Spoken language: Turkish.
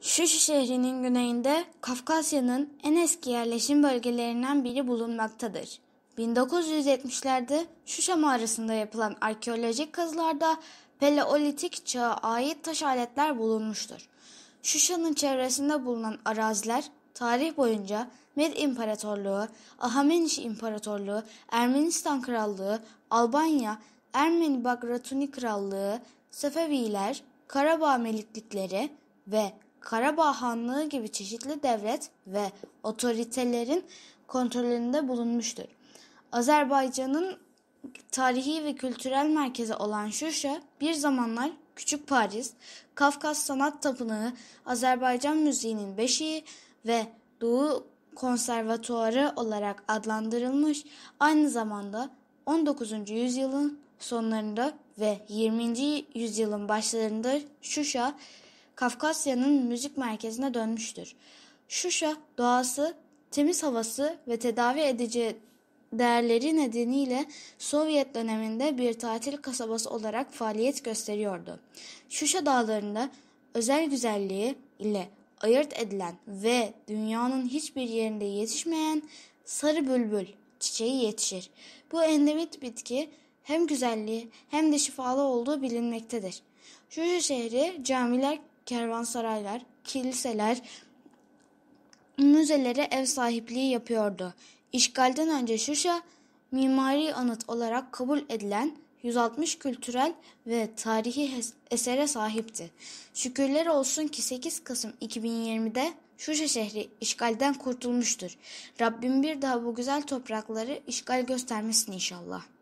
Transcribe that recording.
Şuşi şehrinin güneyinde Kafkasya'nın en eski yerleşim bölgelerinden biri bulunmaktadır. 1970'lerde Şuşa mağarasında yapılan arkeolojik kazılarda Paleolitik çağa ait taş aletler bulunmuştur. Şuşa'nın çevresinde bulunan araziler tarih boyunca Med İmparatorluğu, Ahameniş İmparatorluğu, Ermenistan Krallığı, Albanya, Ermeni Bagratuni Krallığı, Sefeviler, Karabağ Meliklikleri ve Karabağ Hanlığı gibi çeşitli devlet ve otoritelerin kontrolünde bulunmuştur. Azerbaycan'ın tarihi ve kültürel merkezi olan Şuşa bir zamanlar Küçük Paris, Kafkas Sanat Tapınağı, Azerbaycan müziğinin beşiği ve Doğu Konservatuarı olarak adlandırılmış. Aynı zamanda 19. yüzyılın sonlarında ve 20. yüzyılın başlarında Şuşa Kafkasya'nın müzik merkezine dönmüştür. Şuşa doğası, temiz havası ve tedavi edici değerleri nedeniyle Sovyet döneminde bir tatil kasabası olarak faaliyet gösteriyordu. Şuşa dağlarında özel güzelliği ile ayırt edilen ve dünyanın hiçbir yerinde yetişmeyen sarı bülbül çiçeği yetişir. Bu endemit bitki hem güzelliği hem de şifalı olduğu bilinmektedir. Şuşa şehri camiler kervansaraylar, kiliseler, müzelere ev sahipliği yapıyordu. İşgalden önce Şuşa, mimari anıt olarak kabul edilen 160 kültürel ve tarihi esere sahipti. Şükürler olsun ki 8 Kasım 2020'de Şuşa şehri işgalden kurtulmuştur. Rabbim bir daha bu güzel toprakları işgal göstermesin inşallah.